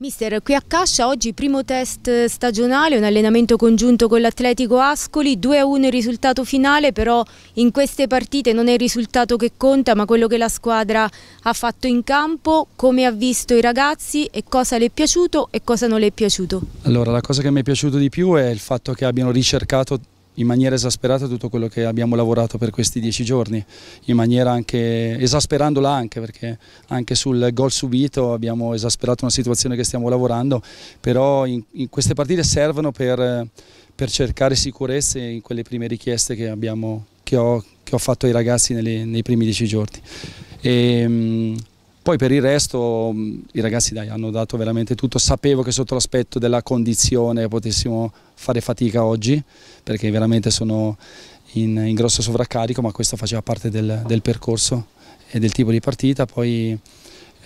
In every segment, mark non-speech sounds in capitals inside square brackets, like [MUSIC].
Mister, qui a Cascia oggi primo test stagionale, un allenamento congiunto con l'Atletico Ascoli, 2-1 il risultato finale, però in queste partite non è il risultato che conta ma quello che la squadra ha fatto in campo, come ha visto i ragazzi e cosa le è piaciuto e cosa non le è piaciuto. Allora la cosa che mi è piaciuto di più è il fatto che abbiano ricercato in maniera esasperata tutto quello che abbiamo lavorato per questi dieci giorni, in maniera anche esasperandola anche perché anche sul gol subito abbiamo esasperato una situazione che stiamo lavorando, però in, in queste partite servono per, per, cercare sicurezze in quelle prime richieste che, abbiamo, che, ho, che ho, fatto ai ragazzi nelle, nei primi dieci giorni. E, ehm, poi per il resto mm, i ragazzi dai, hanno dato veramente tutto, sapevo che sotto l'aspetto della condizione potessimo fare fatica oggi perché veramente sono in, in grosso sovraccarico ma questo faceva parte del, del percorso e del tipo di partita. Poi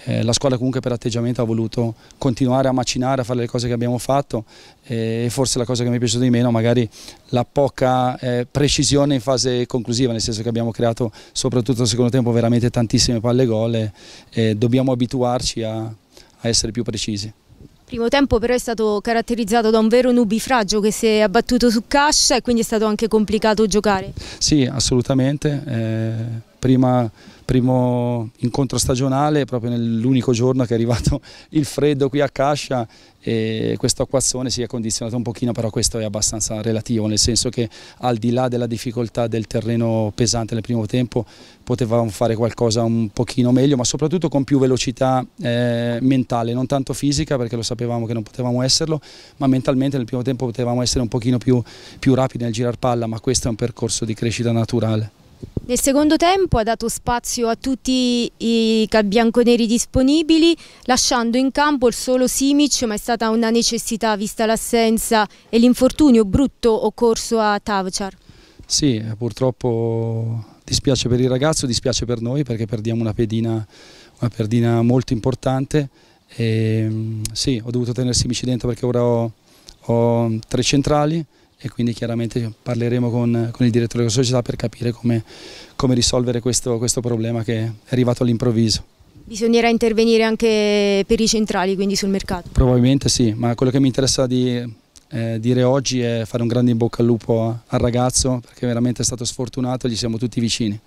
eh, la squadra comunque per atteggiamento ha voluto continuare a macinare, a fare le cose che abbiamo fatto eh, e forse la cosa che mi è piaciuta di meno magari la poca eh, precisione in fase conclusiva, nel senso che abbiamo creato soprattutto nel secondo tempo veramente tantissime palle gol e, e dobbiamo abituarci a, a essere più precisi. Il primo tempo però è stato caratterizzato da un vero nubifragio che si è abbattuto su Cascia e quindi è stato anche complicato giocare. Sì, assolutamente. Eh, prima primo incontro stagionale proprio nell'unico giorno che è arrivato [LAUGHS] il freddo qui a Cascia e questo acquazzone si è condizionato un pochino però questo è abbastanza relativo nel senso che al di là della difficoltà del terreno pesante nel primo tempo potevamo fare qualcosa un pochino meglio ma soprattutto con più velocità eh, mentale non tanto fisica perché lo sapevamo che non potevamo esserlo ma mentalmente nel primo tempo potevamo essere un pochino più, più rapidi nel girar palla ma questo è un percorso di crescita naturale. Nel secondo tempo ha dato spazio a tutti i bianconeri disponibili, lasciando in campo il solo Simic, ma è stata una necessità vista l'assenza e l'infortunio brutto occorso a Tavchar. Sì, eh, purtroppo dispiace per il ragazzo, dispiace per noi perché perdiamo una pedina, una pedina molto importante. E, ehm, sì, ho dovuto tenersi Simic dentro perché ora ho, ho tre centrali, e quindi chiaramente parleremo con, con, il direttore della società per capire come, come risolvere questo, questo problema che è arrivato all'improvviso. Bisognerà intervenire anche per i centrali, quindi sul mercato? Probabilmente sì, ma quello che mi interessa di eh, dire oggi è fare un grande in bocca al lupo al ragazzo perché veramente è stato sfortunato e gli siamo tutti vicini.